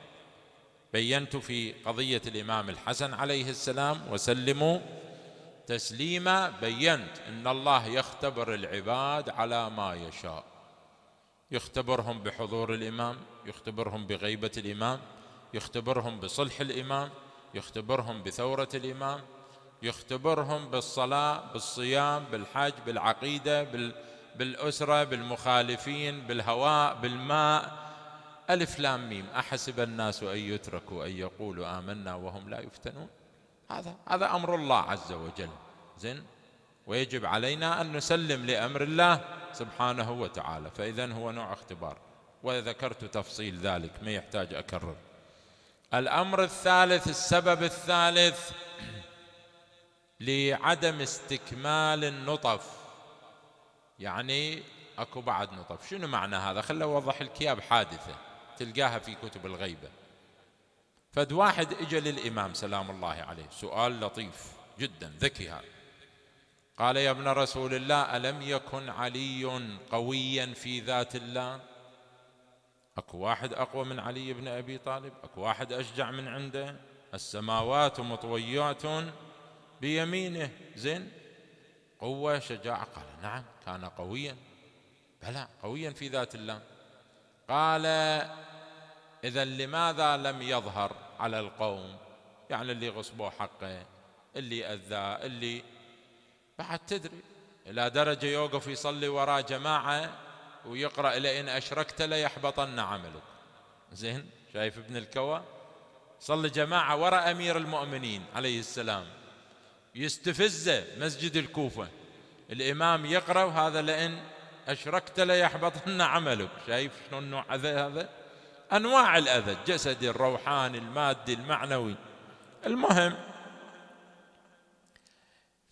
بينت في قضية الإمام الحسن عليه السلام وسلموا تسليما بينت ان الله يختبر العباد على ما يشاء يختبرهم بحضور الامام يختبرهم بغيبه الامام يختبرهم بصلح الامام يختبرهم بثوره الامام يختبرهم بالصلاه بالصيام بالحج بالعقيده بال بالأسرة بالمخالفين بالهواء بالماء ألف لام ميم أحسب الناس أن يتركوا أن يقولوا آمنا وهم لا يفتنون هذا هذا امر الله عز وجل زين ويجب علينا ان نسلم لامر الله سبحانه وتعالى فاذا هو نوع اختبار وذكرت تفصيل ذلك ما يحتاج اكرر الامر الثالث السبب الثالث (clears throat) لعدم استكمال النطف يعني اكو بعد نطف شنو معنى هذا خلي اوضح لك اياه بحادثه تلقاها في كتب الغيبه فد واحد اجى للامام سلام الله عليه سؤال لطيف جدا ذكي هذا قال يا ابن رسول الله الم يكن علي قويا في ذات الله اكو واحد اقوى من علي بن ابي طالب اكو واحد اشجع من عنده السماوات مطويات بيمينه زين قوه شجاعه قال نعم كان قويا بلى قويا في ذات الله قال إذا لماذا لم يظهر على القوم يعني اللي غصبوا حقه اللي أذاه اللي بعد تدري إلى درجة يوقف يصلي وراء جماعة ويقرأ لئن أشركت ليحبطن عملك زين شايف ابن الكوى صلي جماعة وراء أمير المؤمنين عليه السلام يستفزه مسجد الكوفة الإمام يقرأ هذا لئن أشركت ليحبطن عملك شايف شلون النوع هذا أنواع الأذى الجسدي الروحاني المادي المعنوي المهم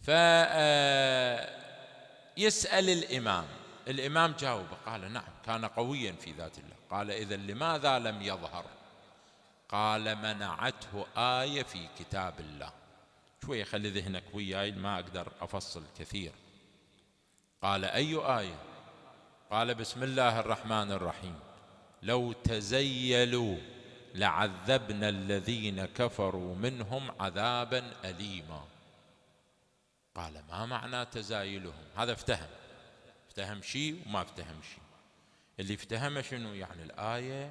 فيسأل آه، الإمام الإمام جاوب قال نعم كان قويا في ذات الله قال إذا لماذا لم يظهر قال منعته آية في كتاب الله شوي خلي ذهنك وياي ما أقدر أفصل كثير قال أي آية قال بسم الله الرحمن الرحيم لو تزيلوا لعذبنا الذين كفروا منهم عذابا أليما قال ما معنى تزايلهم هذا افتهم افتهم شيء وما افتهم شيء اللي افتهمه شنو يعني الآية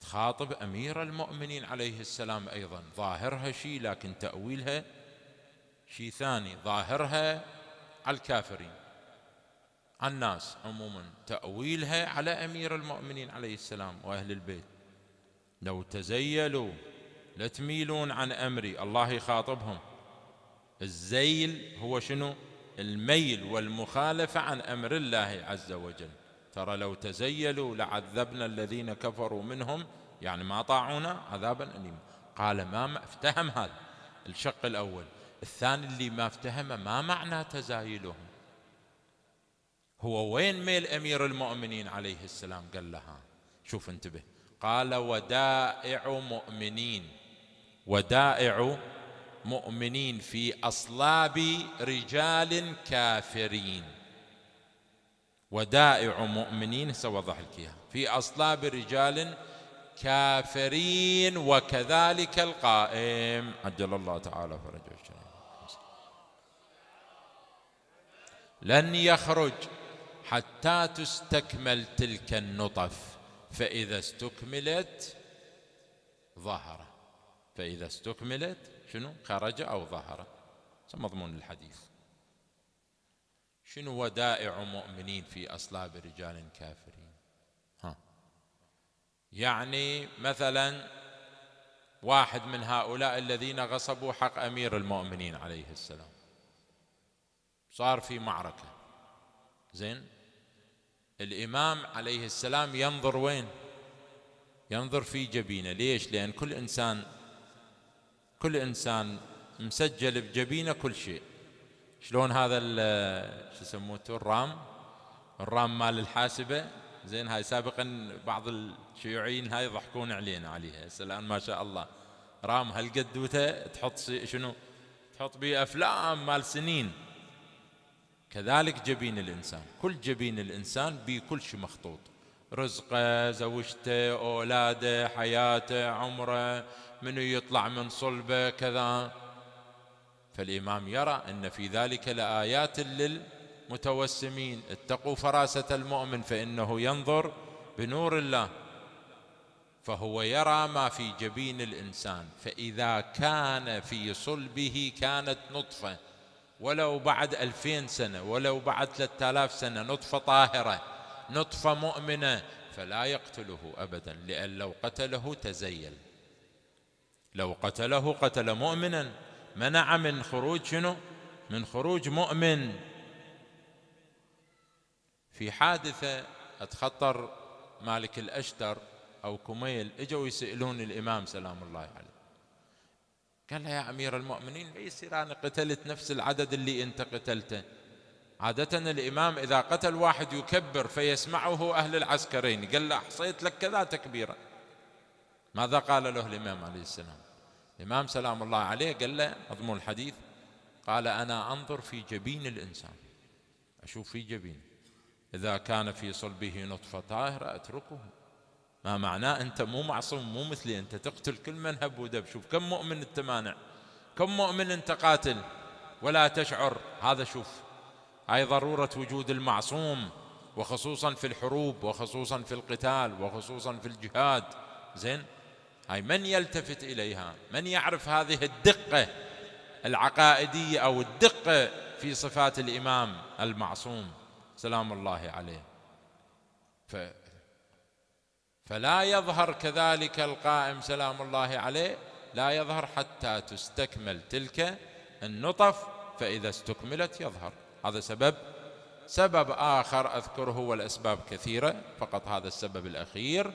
تخاطب أمير المؤمنين عليه السلام أيضا ظاهرها شيء لكن تأويلها شيء ثاني ظاهرها على الكافرين الناس عموما تأويلها على أمير المؤمنين عليه السلام وأهل البيت لو تزيلوا لا تميلون عن أمري الله يخاطبهم الزيل هو شنو الميل والمخالفة عن أمر الله عز وجل ترى لو تزيلوا لعذبنا الذين كفروا منهم يعني ما طاعونا عذابا أليما قال ما افتهم هذا الشق الأول الثاني اللي ما افتهم ما معنى تزايلهم هو وين ميل أمير المؤمنين عليه السلام قال لها شوف انتبه قال ودائع مؤمنين ودائع مؤمنين في أصلاب رجال كافرين ودائع مؤمنين سوضح لك إياها في أصلاب رجال كافرين وكذلك القائم عجل الله تعالى فرجه الشريف لن يخرج حتى تستكمل تلك النطف فإذا استكملت ظهر فإذا استكملت شنو خرج أو ظهر مضمون الحديث شنو ودائع مؤمنين في أصلاب رجال كافرين ها يعني مثلا واحد من هؤلاء الذين غصبوا حق أمير المؤمنين عليه السلام صار في معركة زين الإمام عليه السلام ينظر وين ينظر في جبينه ليش لأن كل إنسان كل إنسان مسجل بجبينه كل شيء شلون هذا شو يسموه الرام الرام مال الحاسبة زين هاي سابقا بعض الشيوعيين هاي يضحكون علينا عليها هسه الآن ما شاء الله رام هالقدوته تحط شنو تحط بيه أفلام مال سنين كذلك جبين الإنسان كل جبين الإنسان بكل كل شيء مخطوط رزقه زوجته أولاده حياته عمره منو يطلع من صلبه كذا فالإمام يرى أن في ذلك لآيات للمتوسمين اتقوا فراسة المؤمن فإنه ينظر بنور الله فهو يرى ما في جبين الإنسان فإذا كان في صلبه كانت نطفة ولو بعد ألفين سنة ولو بعد ثلاثة آلاف سنة نطفة طاهرة نطفة مؤمنة فلا يقتله أبدا لأن لو قتله تزيل لو قتله قتل مؤمنا منع من خروج شنو من خروج مؤمن في حادثة أتخطر مالك الأشتر أو كميل إجوا يسألون الإمام سلام الله عليه قال لها يا أمير المؤمنين ليس أنا قتلت نفس العدد اللي أنت قتلته عادة الإمام إذا قتل واحد يكبر فيسمعه أهل العسكرين قال له أحصيت لك كذا تكبيرا ماذا قال له الإمام عليه السلام الإمام سلام الله عليه قال له مضمون الحديث قال أنا أنظر في جبين الإنسان أشوف في جبين إذا كان في صلبه نطفة طاهرة أتركه ما معناه أنت مو معصوم مو مثلي أنت تقتل كل من هب ودب شوف كم مؤمن أنت مانع كم مؤمن أنت قاتل ولا تشعر هذا شوف هاي ضرورة وجود المعصوم وخصوصا في الحروب وخصوصا في القتال وخصوصا في الجهاد زين هاي من يلتفت إليها من يعرف هذه الدقة العقائدية أو الدقة في صفات الإمام المعصوم سلام الله عليه ف فلا يظهر كذلك القائم سلام الله عليه لا يظهر حتى تستكمل تلك النطف فإذا استكملت يظهر هذا سبب سبب آخر أذكره والأسباب كثيرة فقط هذا السبب الأخير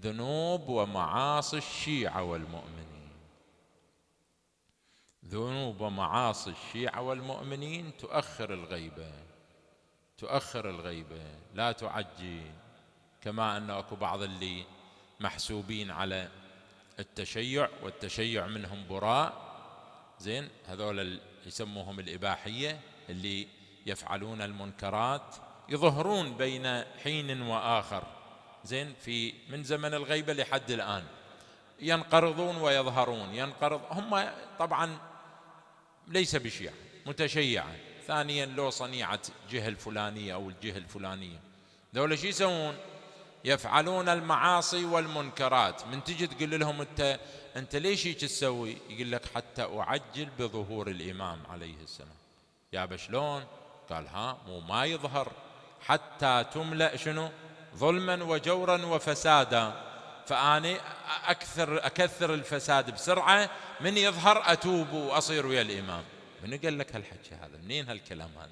ذنوب ومعاصي الشيعة والمؤمنين ذنوب ومعاصي الشيعة والمؤمنين تؤخر الغيبة تؤخر الغيبة لا تعجل كما أن أكو بعض اللي محسوبين على التشيع والتشيع منهم براء زين هذول يسموهم الإباحية اللي يفعلون المنكرات يظهرون بين حين وآخر زين في من زمن الغيبة لحد الآن ينقرضون ويظهرون ينقرض هم طبعا ليس بشيعة متشيعة ثانيا لو صنيعة جهة الفلانية أو الجهة الفلانية ذولا شو يسوون يفعلون المعاصي والمنكرات من تجي تقول لهم انت انت ليش هيك تسوي؟ يقول لك حتى اعجل بظهور الامام عليه السلام. يا بشلون قال ها مو ما يظهر حتى تملا شنو؟ ظلما وجورا وفسادا فاني اكثر اكثر الفساد بسرعه من يظهر اتوب واصير ويا الامام. من قال لك هالحكي هذا؟ منين هالكلام هذا؟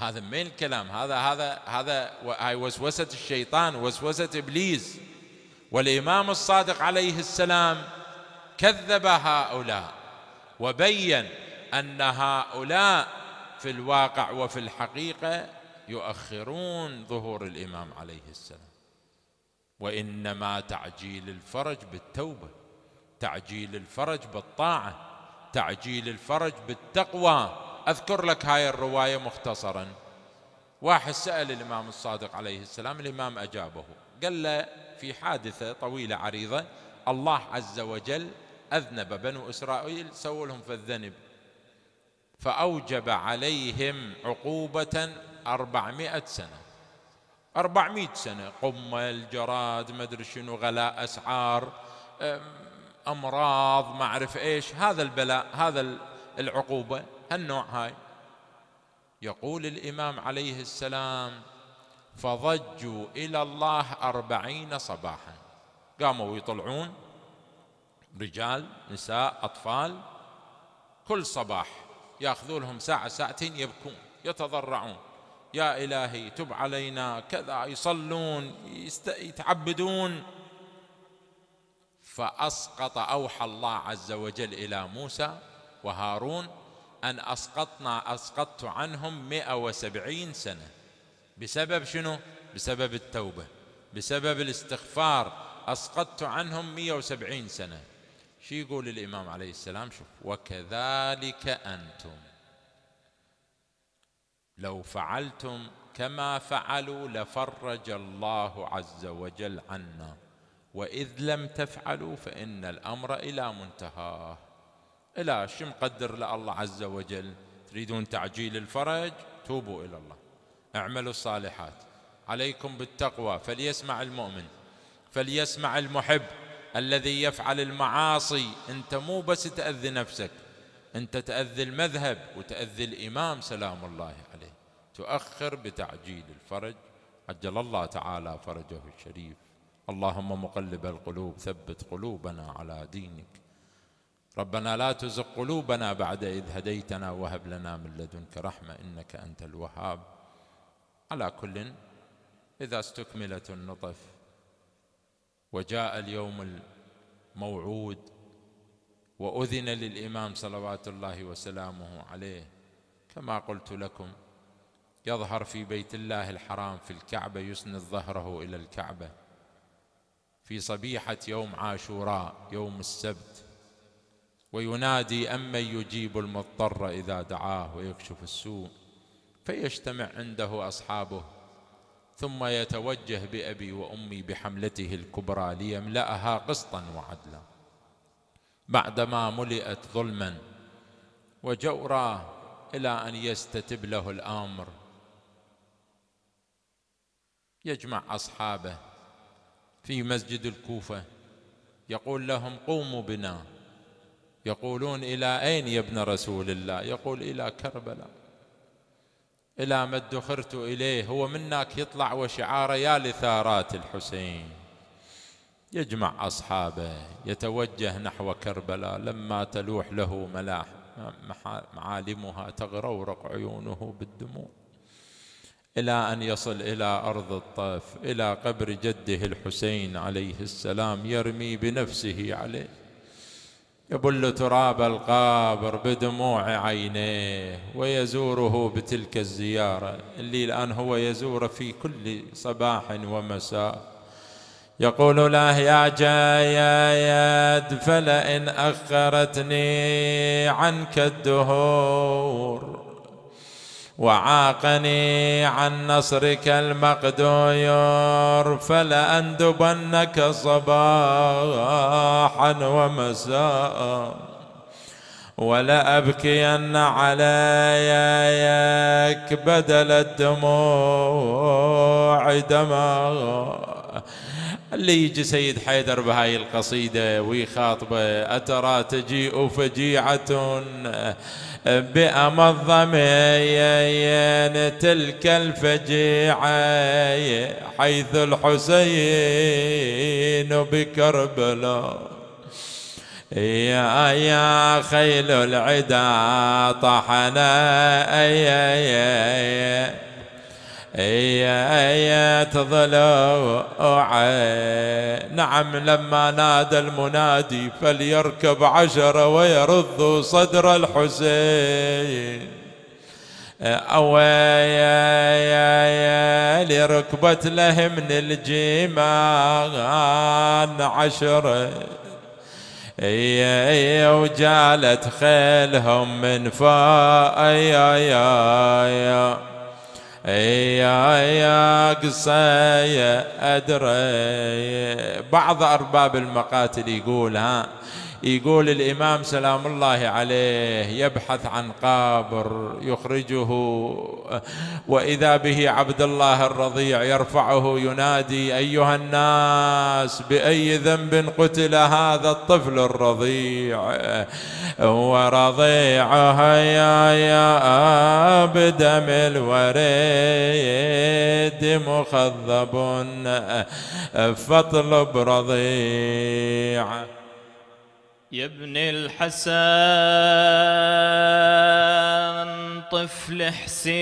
هذا من الكلام هذا هذا هذا هاي وسوسة الشيطان وسوسة إبليس والإمام الصادق عليه السلام كذب هؤلاء وبين أن هؤلاء في الواقع وفي الحقيقة يؤخرون ظهور الإمام عليه السلام وإنما تعجيل الفرج بالتوبة تعجيل الفرج بالطاعة تعجيل الفرج بالتقوى أذكر لك هاي الرواية مختصرا واحد سأل الإمام الصادق عليه السلام الإمام أجابه قال له في حادثة طويلة عريضة الله عز وجل أذنب بنو إسرائيل سووا لهم في الذنب فأوجب عليهم عقوبة أربعمائة سنة أربعمائة سنة قمل جراد مدري شنو غلاء أسعار أمراض ما أعرف إيش هذا البلاء هذا العقوبة هالنوع هاي يقول الإمام عليه السلام فضجوا إلى الله أربعين صباحا قاموا يطلعون رجال نساء أطفال كل صباح يأخذوا لهم ساعة ساعتين يبكون يتضرعون يا إلهي تب علينا كذا يصلون يتعبدون فأسقط أوحى الله عز وجل إلى موسى وهارون أن أسقطنا أسقطت عنهم 170 سنة بسبب شنو؟ بسبب التوبة بسبب الاستغفار أسقطت عنهم 170 سنة شو يقول الإمام عليه السلام شوف وكذلك أنتم لو فعلتم كما فعلوا لفرج الله عز وجل عنا وإذ لم تفعلوا فإن الأمر إلى منتهاه لا شو مقدر لله عز وجل تريدون تعجيل الفرج توبوا إلى الله اعملوا الصالحات عليكم بالتقوى فليسمع المؤمن فليسمع المحب الذي يفعل المعاصي انت مو بس تاذي نفسك انت تاذي المذهب وتاذي الامام سلام الله عليه تؤخر بتعجيل الفرج عجل الله تعالى فرجه الشريف اللهم مقلب القلوب ثبت قلوبنا على دينك ربنا لا تزغ قلوبنا بعد إذ هديتنا وهب لنا من لدنك رحمة إنك أنت الوهاب على كل إذا استكملت النطف وجاء اليوم الموعود وأذن للإمام صلوات الله وسلامه عليه كما قلت لكم يظهر في بيت الله الحرام في الكعبة يسند ظهره إلى الكعبة في صبيحة يوم عاشوراء يوم السبت وينادي أمن يجيب المضطر إذا دعاه ويكشف السوء فيجتمع عنده أصحابه ثم يتوجه بأبي وأمي بحملته الكبرى ليملأها قسطا وعدلا بعدما ملئت ظلما وجورا إلى أن يستتب له الأمر يجمع أصحابه في مسجد الكوفة يقول لهم قوموا بنا يقولون إلى أين يا ابن رسول الله يقول إلى كربلاء إلى ما ادخرت إليه هو منك يطلع وشعار يا لثارات الحسين يجمع أصحابه يتوجه نحو كربلاء لما تلوح له ملاح معالمها تغرورق عيونه بالدموع إلى أن يصل إلى أرض الطاف إلى قبر جده الحسين عليه السلام يرمي بنفسه عليه يبل تراب القبر بدموع عينيه ويزوره بتلك الزيارة اللي الآن هو يزور في كل صباح ومساء يقول له يا جايد فلئن أخرتني عنك الدهور وعاقني عن نصرك المقدور فلأندبنك صباحا ومساء ولأبكين عليك بدل الدموع دما اللي يجي سيد حيدر بهاي القصيدة ويخاطبه أترى تجيء فجيعة بأمضمين تلك الفجيعة حيث الحسين بكربلاء يا يا خيل العدا طحنا أي يا يا يا يا تظلوا نعم لما نادى المنادي فليركب عشرة ويرض صدر الحسين أويا يا يا لركبت له من الجيمان عشرة يا يا وجالت خيلهم من فاء يا يا, يا يا قصايا أدري بعض أرباب المقاتل يقول ها يقول الإمام سلام الله عليه يبحث عن قابر يخرجه وإذا به عبد الله الرضيع يرفعه ينادي أيها الناس بأي ذنب قتل هذا الطفل الرضيع ورضيعها يا يا بدم الوريد مخضب فاطلب رضيع يا ابن الحسن طفل حسين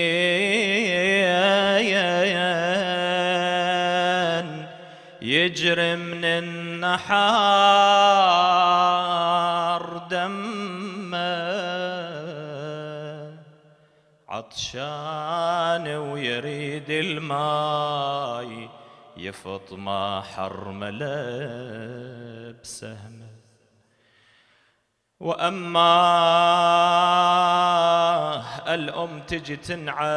يجري من النحار دمه عطشان ويريد الماي يا فاطمة حرم لبسهمه واما الام تجي تنعى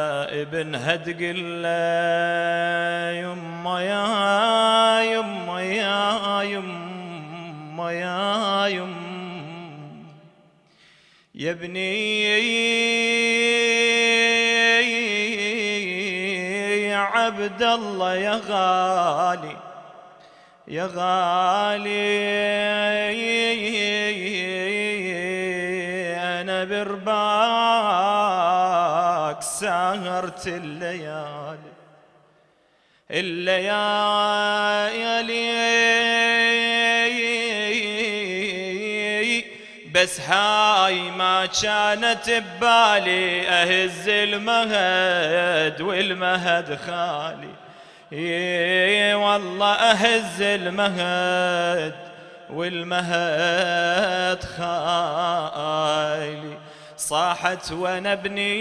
ابنها تقول يما يا يما يا يما يا يما يا ابني يا عبد الله يا غالي يا غالي برباك سهرت الليالي الليالي بس هاي ما كانت ببالي اهز المهد والمهد خالي إيه والله اهز المهد والمهد خالي صاحت وانا ابني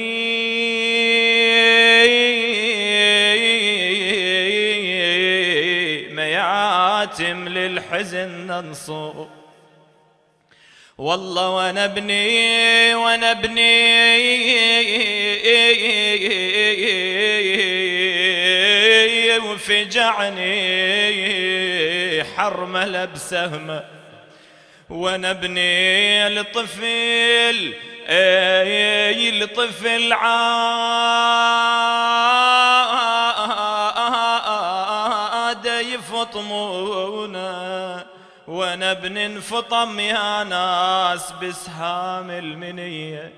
ميعاتم للحزن ننصب والله وانا ابني وانا ابني وفجعني حرمله بسهمه وانا ابني الطفل اي الطفل عاد يفطمونا وانا ابن انفطم يا ناس بسهام المنيه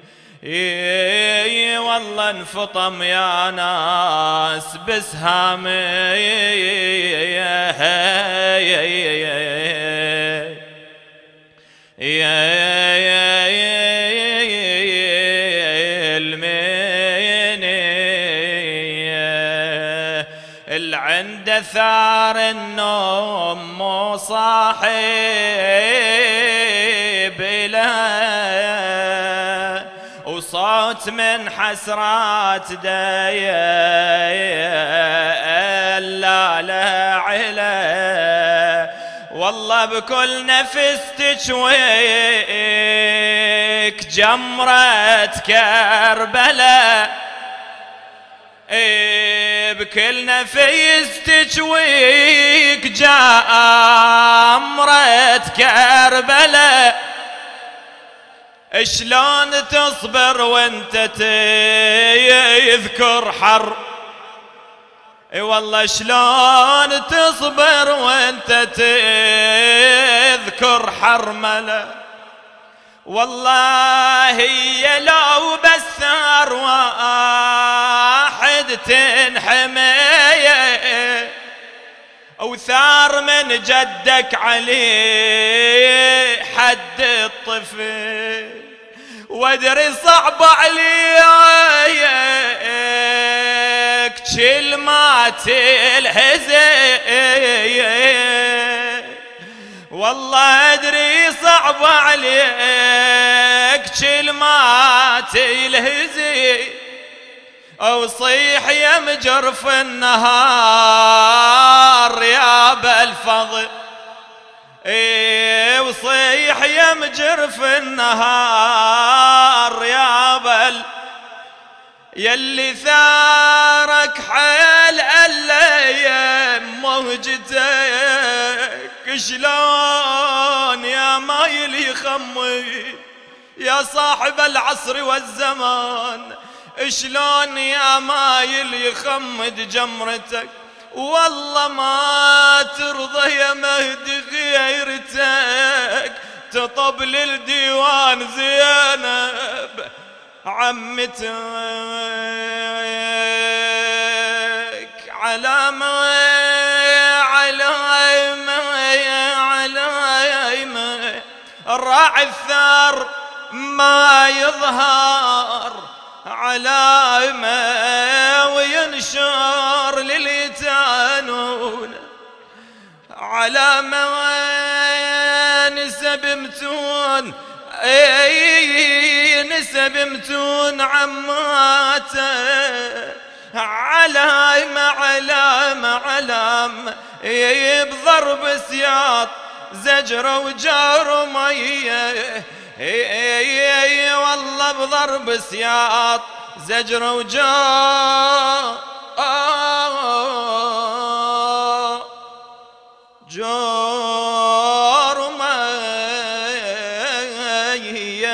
اي والله انفطم يا ناس بسهام عند ثار النوم مو صاحب له موت من حسرات دايا إلا لا علا والله بكل نفس تشويك جمرة كربلاء إيه، بكل نفس تشويك جمرة كربلاء شلون تصبر وانت تذكر حر اي والله شلون تصبر وانت تذكر حرملة والله هي لو بس واحد تنحمية او ثار من جدك عليه حد الطفل وادري صعب عليك كلمات ما والله ادري صعب عليك كلمات ما او صيح يا مجرف النهار يا بالفضل إيه، وصيح يا مجر في النهار يا بل يلي ثارك حيل علي مهجتك شلون يا مايل يخمي يا صاحب العصر والزمان شلون يا مايل يخمد جمرتك والله ما ترضى يا مهدي غيرتك تطبل الديوان زينب عمتك على ما على ما على ما الراعي الثار ما يظهر علامة وينشر لليتانون علامة نسب متون اي نسب متون عماته علامة علامة علامة بضرب سياط زجرة وجار ميه اي اي والله بضرب سياط زجر وجار جار ما هي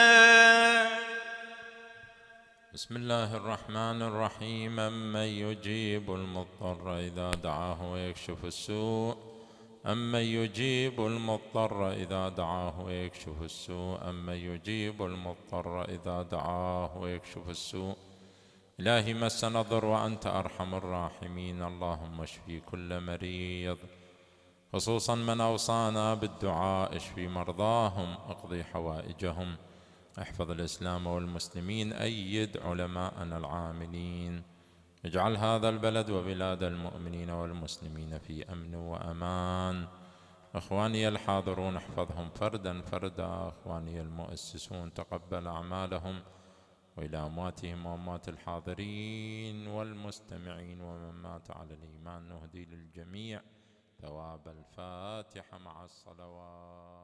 بسم الله الرحمن الرحيم من يجيب المضطر إذا دعاه ويكشف السوء أمن يجيب المضطر إذا دعاه ويكشف السوء أمن يجيب المضطر إذا دعاه ويكشف السوء إلهي مس نظر وأنت أرحم الراحمين اللهم اشفي كل مريض خصوصا من أوصانا بالدعاء اشفي مرضاهم اقضي حوائجهم احفظ الإسلام والمسلمين أيد علماءنا العاملين اجعل هذا البلد وبلاد المؤمنين والمسلمين في امن وامان اخواني الحاضرون احفظهم فردا فردا اخواني المؤسسون تقبل اعمالهم والى امواتهم واموات الحاضرين والمستمعين ومن مات على الايمان نهدي للجميع ثواب الفاتحه مع الصلوات